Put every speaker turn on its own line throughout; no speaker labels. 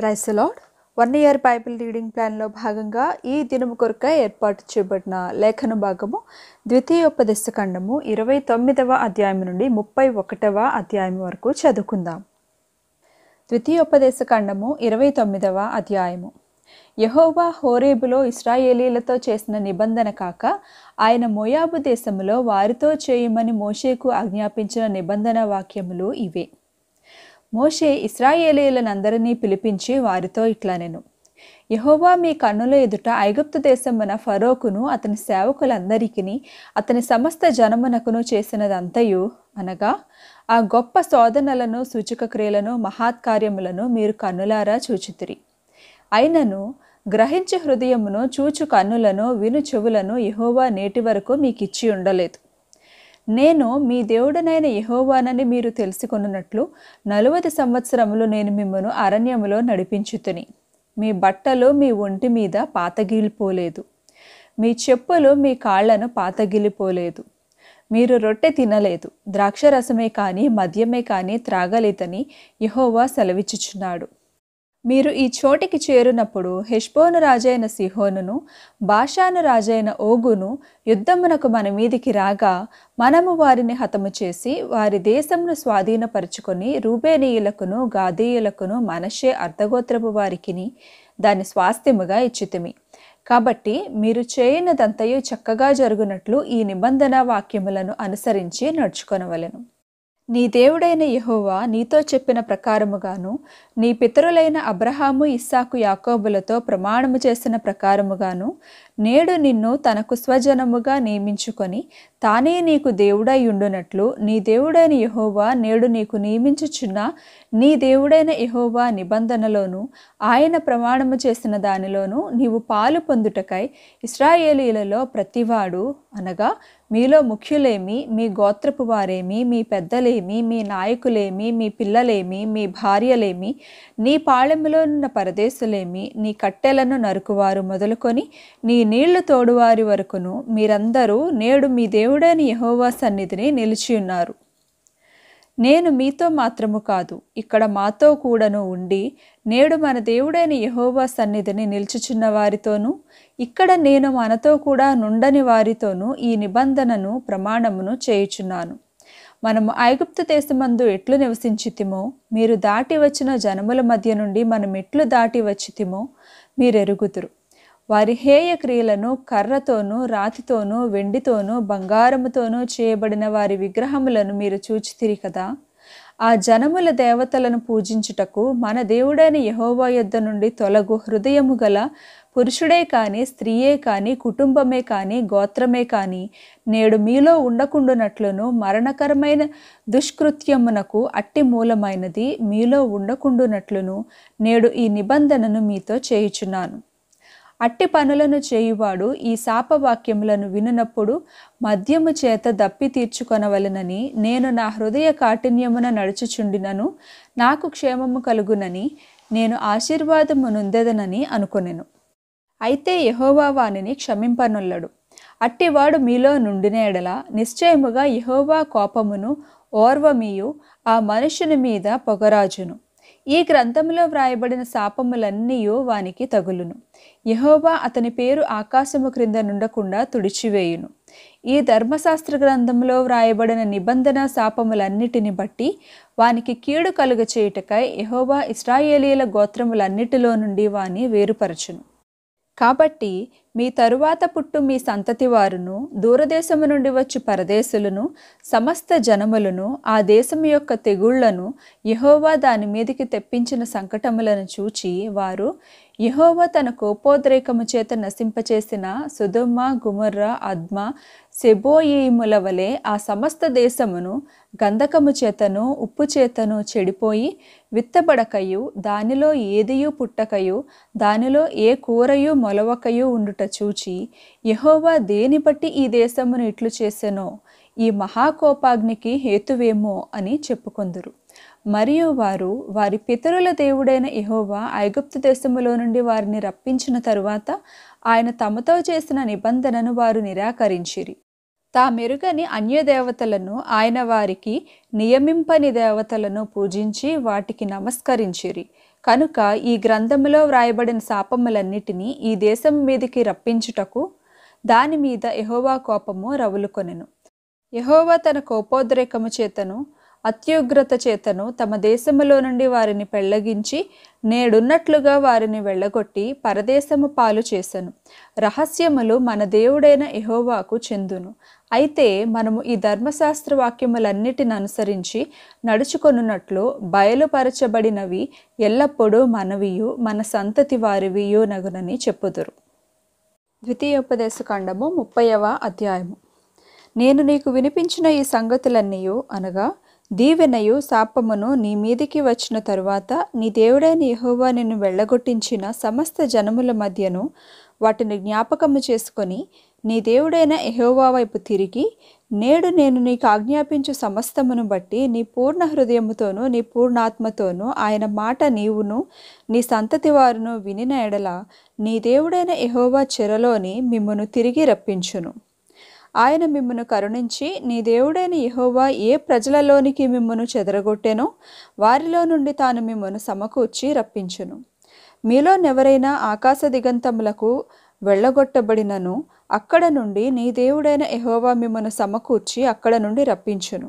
ప్రైసలాడ్ one year Bible reading ప్లాన్లో భాగంగా ఈ దినము కొరక ఏర్పాటు చేయబడిన లేఖన భాగము ద్వితీయోపదేశ ఖండము ఇరవై తొమ్మిదవ అధ్యాయం నుండి ముప్పై ఒకటవ అధ్యాయం వరకు చదువుకుందాం ద్వితీయోపదేశ ఖండము ఇరవై తొమ్మిదవ అధ్యాయము యహోవా హోరేబులో ఇస్రాయేలీలతో చేసిన నిబంధన కాక ఆయన మోయాబు దేశంలో వారితో చేయమని మోషేకు ఆజ్ఞాపించిన నిబంధన వాక్యములు ఇవే మోషే ఇస్రాయేలీలనందరినీ పిలిపించి వారితో ఇట్లా నేను యహోవా మీ కన్నుల ఎదుట ఐగుప్తు దేశమున ఫరోకును అతని సేవకులందరికీ అతని సమస్త జనమునకును చేసినదంతయు అనగా ఆ గొప్ప శోధనలను సూచక క్రియలను మహాత్కార్యములను మీరు కన్నులారా చూచితిరి అయినను గ్రహించు హృదయమును చూచు కన్నులను విను చెవులను యహోవా నేటి వరకు మీకు ఇచ్చి ఉండలేదు నేను మీ దేవుడనైన యహోవానని మీరు తెలుసుకున్నట్లు నలువది సంవత్సరములు నేను మిమ్మను అరణ్యములో నడిపించుతుని మీ బట్టలు మీ ఒంటి మీద పాతగిలిపోలేదు మీ చెప్పులు మీ కాళ్లను పాతగిలిపోలేదు మీరు రొట్టె తినలేదు ద్రాక్షరసమే కానీ మద్యమే కానీ త్రాగలేదని యహోవా సెలవిచ్చుచున్నాడు మీరు ఈ చోటికి చేరునప్పుడు హెష్బోను రాజైన సిహోనును బాషాను రాజైన ఓగును యుద్ధమునకు మన మీదికి రాగా మనము వారిని హతము చేసి వారి దేశమును స్వాధీనపరుచుకొని రూబేనీయులకును గాదీయులకును మనషే అర్ధగోత్రపు వారికిని దాని స్వాస్థ్యముగా ఇచ్చితిమి కాబట్టి మీరు చేయనదంతయు చక్కగా జరుగునట్లు ఈ నిబంధన వాక్యములను అనుసరించి నడుచుకొనవలెను నీ దేవుడైన యహోవా నీతో చెప్పిన ప్రకారముగాను నీ పితరులైన అబ్రహాము ఇస్సాకు యాకోబులతో ప్రమాణము చేసిన ప్రకారముగాను నేడు నిన్ను తనకు స్వజనముగా నియమించుకొని తానే నీకు దేవుడైయుండునట్లు నీ దేవుడైన యహోవా నేడు నీకు నియమించుచున్న నీ దేవుడైన యహోవా నిబంధనలోను ఆయన ప్రమాణము చేసిన దానిలోను నీవు పాలు పొందుటకై ఇస్రాయేలీలలో ప్రతివాడు అనగా మీలో ముఖ్యులేమి మీ గోత్రపు వారేమి మీ పెద్దలేమి మీ నాయకులేమి మీ పిల్లలేమి మీ భార్యలేమి నీ పాళెములో ఉన్న పరదేశులేమి నీ కట్టెలను నరుకువారు మొదలుకొని నీ ఈ నీళ్లు తోడువారి వరకును మీరందరూ నేడు మీ దేవుడైన యహోవా సన్నిధిని నిలిచియున్నారు నేను మీతో మాత్రము కాదు ఇక్కడ మాతో కూడాను ఉండి నేడు మన దేవుడైన యహోవా సన్నిధిని నిలుచుచున్న వారితోనూ ఇక్కడ నేను మనతో కూడా నుండని వారితోనూ ఈ నిబంధనను ప్రమాణమును చేయుచున్నాను మనము ఐగుప్తు దేశమందు ఎట్లు నివసించితిమో మీరు దాటి వచ్చిన జనముల మధ్య నుండి మనం ఎట్లు దాటి వచ్చితిమో మీరెరుగుతురు వారి హేయ క్రియలను కర్రతోనూ రాతితోనూ వెండితోనూ బంగారముతోనూ చేయబడిన వారి విగ్రహములను మీరు చూచితిరి కదా ఆ జనముల దేవతలను పూజించుటకు మన దేవుడైన యహోవా యొద్ద నుండి తొలగు హృదయము గల పురుషుడే కానీ స్త్రీయే కానీ కుటుంబమే కానీ గోత్రమే కానీ నేడు మీలో ఉండకుండునట్లును మరణకరమైన దుష్కృత్యమునకు అట్టి మూలమైనది మీలో ఉండకుండునట్లును నేడు ఈ నిబంధనను మీతో చేయుచున్నాను అట్టి పనులను చేయువాడు ఈ శాపవాక్యములను వినప్పుడు మద్యము చేత దప్పి తీర్చుకొనవలనని నేను నా హృదయ కాఠిన్యమున నడుచుచుండినను నాకు క్షేమము కలుగునని నేను ఆశీర్వాదము నుందెదనని అనుకొనెను అయితే యహోవా వానిని క్షమింపనుల్లడు అట్టివాడు మీలో నుండిన ఎడల నిశ్చయముగా యహోవా కోపమును ఓర్వమీయు ఆ మనుషుని మీద పొగరాజును ఈ గ్రంథంలో వ్రాయబడిన శాపములన్నీ వానికి తగులును యహోబా అతని పేరు ఆకాశము క్రింద నుండకుండా తుడిచివేయును ఈ ధర్మశాస్త్ర గ్రంథంలో వ్రాయబడిన నిబంధన శాపములన్నిటిని బట్టి వానికి కీడు కలుగ చేయుటకై యహోబా ఇస్రాయేలీల గోత్రములన్నిటిలో నుండి వాని వేరుపరచును కాబట్టి మీ తరువాత పుట్టు మీ సంతతి వారును దూరదేశము నుండి వచ్చి పరదేశులను సమస్త జనములను ఆ దేశము యొక్క తెగుళ్లను యహోవా దాని మీదకి తెప్పించిన సంకటములను చూచి వారు యహోవా తన కోపోద్రేకము చేత నశింపచేసిన సుధుమ గుమర్ర అద్మ సెబోయీముల వలె ఆ సమస్త దేశమును గంధకము చేతను ఉప్పు చేతను చెడిపోయి విత్తబడకయు దానిలో ఏదియు పుట్టకయు దానిలో ఏ కూరయు మొలవకయు ఉండుట చూచి యహోవా దేని బట్టి ఈ దేశమును ఇట్లు చేసెనో ఈ మహాకోపాగ్నికి హేతువేమో అని చెప్పుకొందురు మరియు వారు వారి పితరుల దేవుడైన యహోవా ఐగుప్తు దేశములో నుండి వారిని రప్పించిన తరువాత ఆయన తమతో చేసిన నిబంధనను వారు నిరాకరించిరి తా అన్య అన్యదేవతలను ఆయన వారికి నియమింపని దేవతలను పూజించి వాటికి నమస్కరించిరి కనుక ఈ గ్రంథములో వ్రాయబడిన శాపములన్నిటినీ ఈ దేశం మీదికి రప్పించుటకు దాని మీద యహోవా కోపము రవులుకొనెను యహోవా తన కోపోద్రేకము చేతను అత్యుగ్రత చేతను తమ దేశములో నుండి వారిని పెళ్లగించి నేడున్నట్లుగా వారిని వెళ్ళగొట్టి పరదేశము పాలు చేశను రహస్యములు మన దేవుడైన ఎహోవాకు చెందును అయితే మనము ఈ ధర్మశాస్త్ర వాక్యములన్నిటిని అనుసరించి నడుచుకొనున్నట్లు బయలుపరచబడినవి ఎల్లప్పుడూ మనవియు మన సంతతి వారివియో నగునని చెప్పుదురు ద్వితీయోపదేశకాండము ముప్పైవ అధ్యాయము నేను నీకు వినిపించిన ఈ సంగతులన్నీ అనగా దీవెనయు శాపమును నీ మీదికి వచ్చిన తరువాత నీ దేవుడైన యహోవా నిన్ను వెళ్ళగొట్టించిన సమస్త జనముల మధ్యను వాటిని జ్ఞాపకము చేసుకొని నీ దేవుడైన ఎహోవా వైపు తిరిగి నేడు నేను నీకు ఆజ్ఞాపించు సమస్తమును బట్టి నీ పూర్ణ హృదయముతోనూ నీ పూర్ణాత్మతోనూ ఆయన మాట నీవును నీ సంతతి వారును వినిన ఎడల నీ దేవుడైన ఎహోవా చెరలోని మిమ్మను తిరిగి రప్పించును ఆయన మిమ్మను కరుణించి నీ దేవుడైన యహోవా ఏ ప్రజలలోనికి మిమ్మను చెదరగొట్టెనో వారిలో నుండి తాను మిమ్మను సమకూర్చి రప్పించును మీలోనెవరైనా ఆకాశ దిగంతములకు వెళ్ళగొట్టబడినను అక్కడ నుండి నీ దేవుడైన ఎహోవా మిమ్మను సమకూర్చి అక్కడ నుండి రప్పించును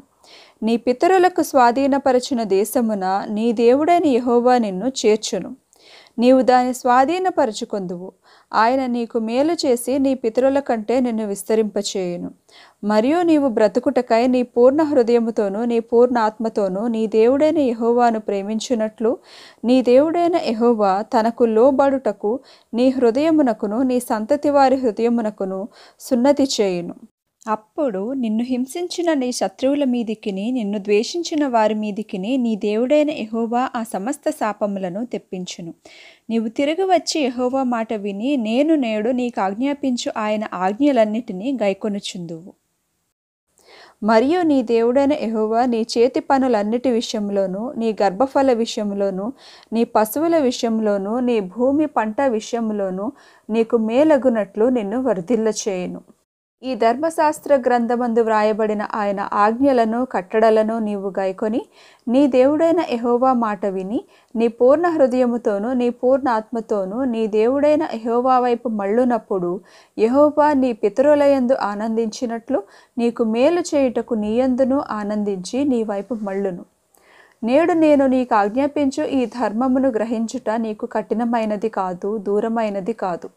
నీ పితరులకు స్వాధీనపరచిన దేశమున నీ దేవుడైన యహోవా నిన్ను చేర్చును నీవు దాని స్వాధీనపరచుకొందువు ఆయన నీకు మేలు చేసి నీ పితరుల కంటే నిన్ను విస్తరింపచేయును మరియు నీవు బ్రతుకుటకై నీ పూర్ణ హృదయముతోనూ నీ పూర్ణ ఆత్మతోనూ నీ దేవుడైన యహోవాను ప్రేమించినట్లు నీ దేవుడైన యహోవా తనకు లోబడుటకు నీ హృదయమునకును నీ సంతతి వారి హృదయమునకును సున్నతి చేయును అప్పుడు నిన్ను హింసించిన నీ శత్రువుల మీదికిని నిన్ను ద్వేషించిన వారి మీదికిని నీ దేవుడైన ఎహోవా ఆ సమస్త శాపములను తెప్పించును నీవు తిరిగి వచ్చి ఎహోవా మాట విని నేను నేడు నీకు ఆజ్ఞాపించు ఆయన ఆజ్ఞలన్నిటినీ గైకొనుచుందువు మరియు నీ దేవుడైన ఎహోవా నీ చేతి పనులన్నిటి విషయంలోనూ నీ గర్భఫల విషయంలోనూ నీ పశువుల విషయంలోనూ నీ భూమి పంట విషయంలోనూ నీకు మేలగునట్లు నిన్ను వర్ధిల్ల చేయను ఈ ధర్మశాస్త్ర గ్రంథమందు వ్రాయబడిన ఆయన ఆజ్ఞలను కట్టడలను నీవు గైకొని నీ దేవుడైన ఎహోవా మాట విని నీ పూర్ణ హృదయముతోనూ నీ పూర్ణ ఆత్మతోనూ నీ దేవుడైన ఎహోవా వైపు మళ్ళునప్పుడు ఎహోవా నీ పితరులయందు ఆనందించినట్లు నీకు మేలు చేయుటకు నీయందును ఆనందించి నీ వైపు మళ్ళును నేడు నేను నీకు ఆజ్ఞాపించు ఈ ధర్మమును గ్రహించుట నీకు కఠినమైనది కాదు దూరమైనది కాదు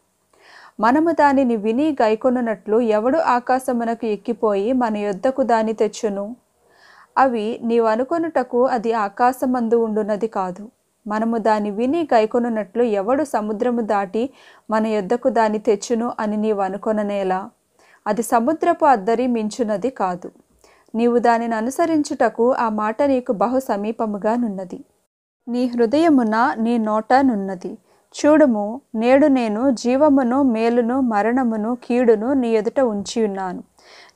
మనము దానిని విని గైకొనున్నట్లు ఎవడు ఆకాశమునకు ఎక్కిపోయి మన యుద్ధకు దాని తెచ్చును అవి నీవనుకొనుటకు అది ఆకాశమందు ఉండున్నది కాదు మనము దాని విని గైకొనున్నట్లు ఎవడు సముద్రము దాటి మన యుద్ధకు దాని తెచ్చును అని నీవు అనుకొననేలా అది సముద్రపు అద్దరి మించున్నది కాదు నీవు దానిని అనుసరించుటకు ఆ మాట నీకు బహు సమీపముగానున్నది నీ హృదయమున నీ నోట నున్నది చూడుము నేడు నేను జీవమును మేలును మరణమును కీడును నీ ఎదుట ఉంచి ఉన్నాను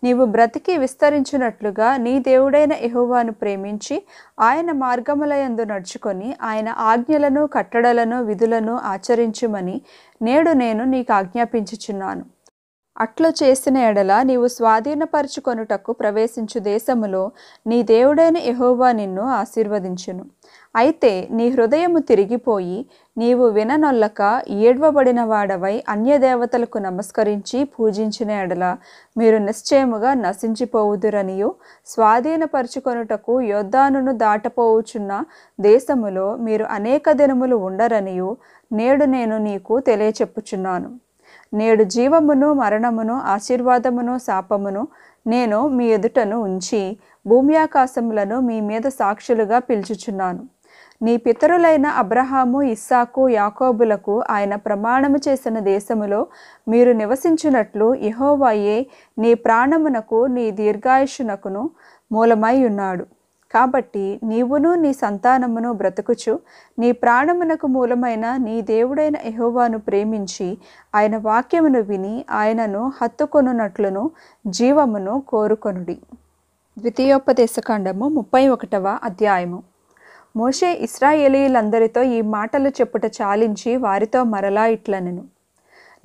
నీవు బ్రతికి విస్తరించినట్లుగా నీ దేవుడైన ఎహోవాను ప్రేమించి ఆయన మార్గములయందు నడుచుకొని ఆయన ఆజ్ఞలను కట్టడలను విధులను ఆచరించుమని నేడు నేను నీకు ఆజ్ఞాపించుచున్నాను అట్లు చేసిన ఎడల నీవు స్వాధీనపరుచుకొనుటకు ప్రవేశించు దేశములో నీ దేవుడైన ఎహోవా నిన్ను ఆశీర్వదించును అయితే నీ హృదయము తిరిగిపోయి నీవు విననొల్లక ఏడ్వబడిన వాడవై అన్యదేవతలకు నమస్కరించి పూజించిన ఎడల మీరు నిశ్చయముగా నశించిపోవుదురనియు స్వాధీనపరుచుకొనుటకు యోద్ధానును దాటపోవుచున్న దేశములో మీరు అనేక దినములు ఉండరనియు నేడు నేను నీకు తెలియచెప్పుచున్నాను నేడు జీవమును మరణమును ఆశీర్వాదమును శాపమును నేను మీ ఎదుటను ఉంచి భూమ్యాకాశములను మీ మీద సాక్షులుగా పిలుచుచున్నాను నీ పితరులైన అబ్రహాము ఇస్సాకు యాకోబులకు ఆయన ప్రమాణము చేసిన దేశములో మీరు నివసించినట్లు ఇహోవాయే నీ ప్రాణమునకు నీ దీర్ఘాయుషునకును మూలమై ఉన్నాడు కాబట్టి నీవును నీ సంతానమును బ్రతుకుచు నీ ప్రాణమునకు మూలమైన నీ దేవుడైన ఎహోవాను ప్రేమించి ఆయన వాక్యమును విని ఆయనను హత్తుకొనున్నట్లును జీవమును కోరుకొనుడి ద్వితీయోపదేశకాండము ముప్పై ఒకటవ అధ్యాయము మోషే ఇస్రాయేలీలందరితో ఈ మాటలు చెప్పుట చాలించి వారితో మరలా ఇట్లనెను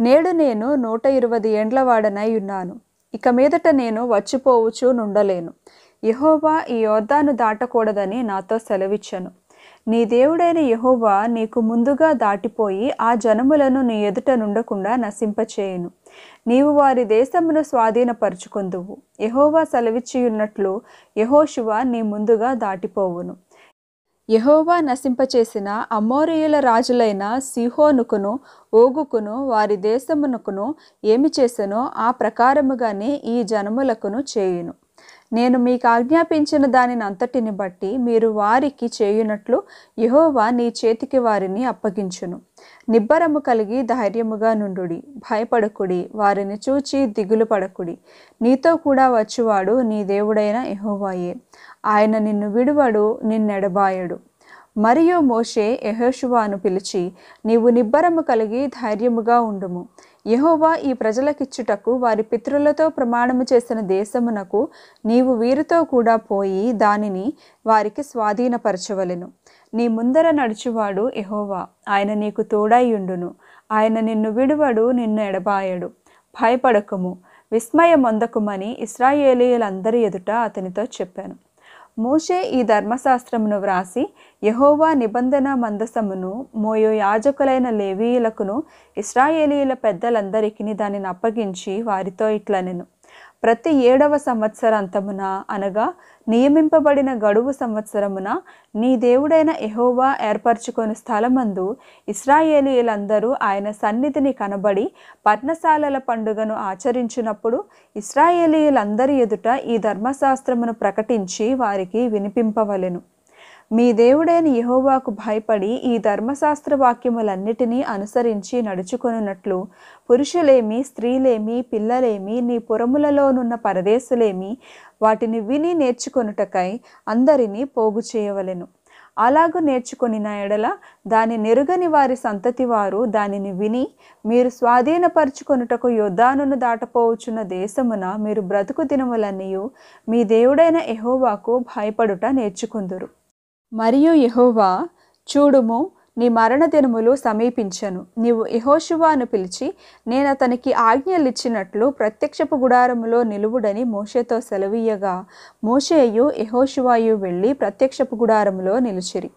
నేడు నేను నూట ఇరవై ఏండ్ల వాడనై ఉన్నాను ఇక మీదట నేను వచ్చిపోవచ్చు నుండలేను యహోవా ఈ యోద్ధాను దాటకూడదని నాతో సెలవిచ్చను నీ దేవుడైన యహోవా నీకు ముందుగా దాటిపోయి ఆ జనములను నీ ఎదుట నుండకుండా నశింపచేయును నీవు వారి దేశమును స్వాధీనపరుచుకుందువు యహోవా సెలవిచ్చియున్నట్లు యహోశివ నీ ముందుగా దాటిపోవును యహోవా నశింపచేసిన అమోరియుల రాజులైన సిహోనుకును ఓగుకును వారి దేశమునకును ఏమి చేసెనో ఆ ప్రకారముగానే ఈ జనములకును చేయును నేను మీకు ఆజ్ఞాపించిన దానిని అంతటిని బట్టి మీరు వారికి చేయునట్లు యహోవా నీ చేతికి వారిని అప్పగించును నిబ్బరము కలిగి ధైర్యముగా నుండుడి భయపడకుడి వారిని చూచి దిగులు పడకుడి నీతో కూడా వచ్చువాడు నీ దేవుడైన యహోవాయే ఆయన నిన్ను విడువడు నిన్నెడబాయడు మరియు మోషే యహోషువాను పిలిచి నీవు నిబ్బరము కలిగి ధైర్యముగా ఉండుము యహోవా ఈ ప్రజలకిచ్చుటకు వారి పితృలతో ప్రమాణము చేసిన దేశమునకు నీవు వీరితో కూడా పోయి దానిని వారికి స్వాధీనపరచవలెను నీ ముందర నడుచువాడు యహోవా ఆయన నీకు తోడైయుండును ఆయన నిన్ను విడువడు నిన్ను ఎడబాయడు భయపడకము విస్మయమొందకుమని ఇస్రాయేలీయులందరి ఎదుట అతనితో చెప్పాను మోషే ఈ ధర్మశాస్త్రమును వ్రాసి యహోవా నిబంధన మందసమును మోయో యాజకులైన లేవీయులకును ఇస్రాయేలీల పెద్దలందరికీ దానిని అప్పగించి వారితో ఇట్లనెను ప్రతి ఏడవ సంవత్సరాంతమున అనగా నియమింపబడిన గడువు సంవత్సరమున నీ దేవుడైన ఎహోవా ఏర్పరచుకొని స్థలమందు ఇస్రాయేలీలందరూ ఆయన సన్నిధిని కనబడి పర్ణశాలల పండుగను ఆచరించినప్పుడు ఇస్రాయేలీలందరి ఎదుట ఈ ధర్మశాస్త్రమును ప్రకటించి వారికి వినిపింపవలెను మీ దేవుడైన యహోవాకు భయపడి ఈ ధర్మశాస్త్ర వాక్యములన్నిటినీ అనుసరించి నడుచుకొనున్నట్లు పురుషులేమి స్త్రీలేమి పిల్లలేమి నీ పురములలోనున్న పరదేశులేమి వాటిని విని నేర్చుకొనుటకై అందరినీ పోగు చేయవలెను అలాగూ నేర్చుకొని ఎడల దాని నెరుగని వారి సంతతి వారు దానిని విని మీరు స్వాధీనపరుచుకొనుటకు యుద్ధాను దాటపోవచ్చున్న దేశమున మీరు బ్రతుకు దినములన్నీ మీ దేవుడైన ఎహోవాకు భయపడుట నేర్చుకుందురు మరియు యహోవా చూడుము నీ మరణ దినములు సమీపించను నీవు యహోశివాను పిలిచి నేను అతనికి ఆజ్ఞలిచ్చినట్లు ప్రత్యక్షపు గుడారములో నిలువుడని మోషేతో సెలవీయగా మోషేయు యహోశివాయు వెళ్ళి ప్రత్యక్షపు గుడారములో నిలిచిరి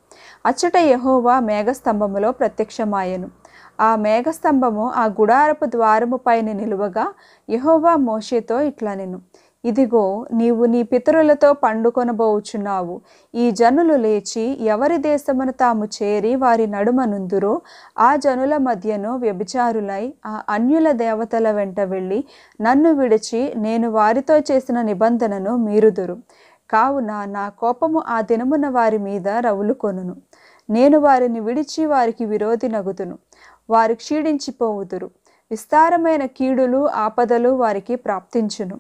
అచ్చట యహోవా మేఘస్తంభములో ప్రత్యక్షమాయను ఆ మేఘస్తంభము ఆ గుడారపు ద్వారము పైన నిలువగా యహోవా మోషేతో ఇట్లా నేను ఇదిగో నీవు నీ పితరులతో పండుకొనబోచున్నావు ఈ జనులు లేచి ఎవరి దేశమును తాము చేరి వారి నడుమనుందురో ఆ జనుల మధ్యను వ్యభిచారులై ఆ అన్యుల దేవతల వెంట వెళ్ళి నన్ను విడిచి నేను వారితో చేసిన నిబంధనను మీరుదురు కావున నా కోపము ఆ దినమున వారి మీద రవులుకొనును నేను వారిని విడిచి వారికి విరోధి నగుతును వారు క్షీణించిపోవుదురు విస్తారమైన కీడులు ఆపదలు వారికి ప్రాప్తించును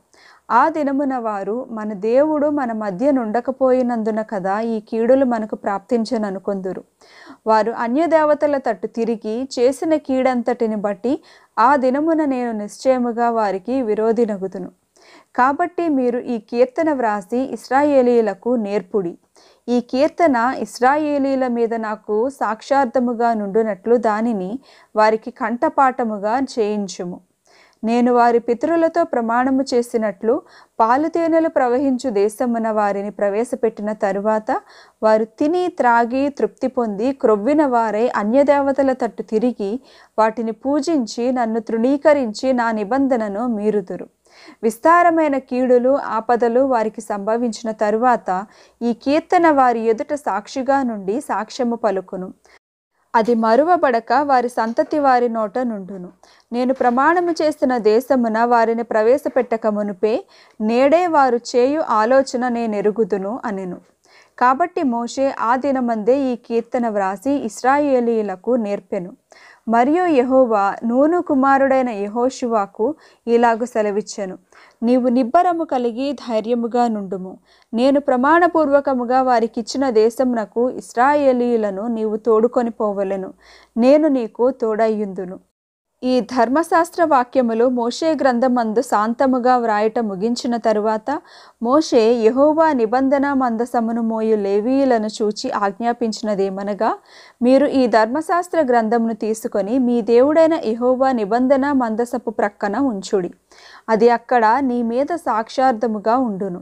ఆ దినమున వారు మన దేవుడు మన మధ్య నుండకపోయినందున కదా ఈ కీడులు మనకు ప్రాప్తించననుకొందురు వారు అన్యదేవతల తట్టు తిరిగి చేసిన కీడంతటిని బట్టి ఆ దినమున నేను నిశ్చయముగా వారికి విరోధి నగుదును కాబట్టి మీరు ఈ కీర్తన వ్రాసి ఇస్రాయేలీలకు నేర్పుడి ఈ కీర్తన ఇస్రాయేలీల మీద నాకు సాక్షార్థముగా నుండునట్లు దానిని వారికి కంఠపాఠముగా చేయించుము నేను వారి పితరులతో ప్రమాణము చేసినట్లు పాలుతేనెలు ప్రవహించు దేశమున వారిని ప్రవేశపెట్టిన తరువాత వారు తిని త్రాగి తృప్తి పొంది క్రొవ్విన వారై అన్యదేవతల తట్టు తిరిగి వాటిని పూజించి నన్ను తృణీకరించి నా నిబంధనను మీరుదురు విస్తారమైన కీడులు ఆపదలు వారికి సంభవించిన తరువాత ఈ కీర్తన వారి ఎదుట సాక్షిగా నుండి సాక్ష్యము పలుకును అది మరువబడక వారి సంతతి వారి నోట నుండును నేను ప్రమాణము చేసిన దేశమున వారిని ప్రవేశపెట్టక మునుపే నేడే వారు చేయు ఆలోచన నేనెరుగుదును అనెను కాబట్టి మోషే ఆ దినమందే ఈ కీర్తన వ్రాసి ఇస్రాయేలీలకు నేర్పెను మరియు యహోవా నూను కుమారుడైన యహోశివాకు ఇలాగ సెలవిచ్చెను నీవు నిబ్బరము కలిగి ధైర్యముగా నుండుము నేను ప్రమాణపూర్వకముగా వారికిచ్చిన దేశమునకు ఇస్రాయేలీలను నీవు తోడుకొని పోవలను నేను నీకు తోడయ్యుందును ఈ ధర్మశాస్త్ర వాక్యములు మోషే గ్రంథమందు శాంతముగా వ్రాయట ముగించిన తరువాత మోషే యహోవా నిబంధన మందసమును మోయు లేవీయులను చూచి ఆజ్ఞాపించినదేమనగా మీరు ఈ ధర్మశాస్త్ర గ్రంథమును తీసుకొని మీ దేవుడైన యహోవా నిబంధన మందసపు ప్రక్కన ఉంచుడి అది అక్కడ నీ మీద సాక్షార్థముగా ఉండును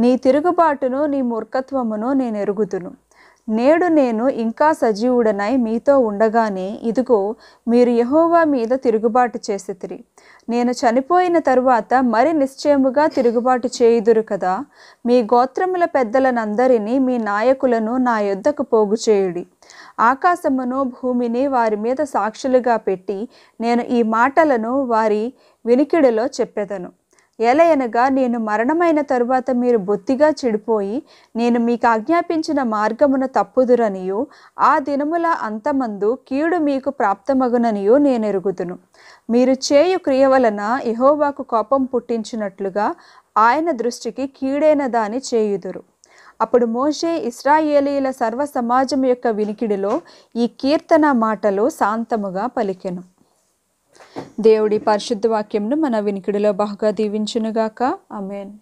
నీ తిరుగుబాటును నీ మూర్ఖత్వమును నేను ఎరుగుదును నేడు నేను ఇంకా సజీవుడనై మీతో ఉండగానే ఇదిగో మీరు యహోవా మీద తిరుగుబాటు చేసితిరి నేను చనిపోయిన తరువాత మరి నిశ్చయముగా తిరుగుబాటు చేయుదురు కదా మీ గోత్రముల పెద్దలనందరినీ మీ నాయకులను నా యుద్ధకు పోగు చేయుడి ఆకాశమును భూమిని వారి మీద సాక్షులుగా పెట్టి నేను ఈ మాటలను వారి వినికిడిలో చెప్పేదను ఎలయనగా నేను మరణమైన తరువాత మీరు బొత్తిగా చెడిపోయి నేను మీకు ఆజ్ఞాపించిన మార్గమున తప్పుదురనియు ఆ దినముల అంతమందు కీడు మీకు ప్రాప్తమగుననియో నేను ఎరుగుదును మీరు చేయు క్రియ వలన ఎహోవాకు కోపం పుట్టించినట్లుగా ఆయన దృష్టికి కీడైన దాని చేయుదురు అప్పుడు మోషే ఇస్రాయేలీల సర్వ సమాజం యొక్క వినికిడిలో ఈ కీర్తన మాటలు శాంతముగా పలికెను దేవుడి పరిశుద్ధ వాక్యంను మన వినికిడిలో బాగా దీవించునుగాక అమేన్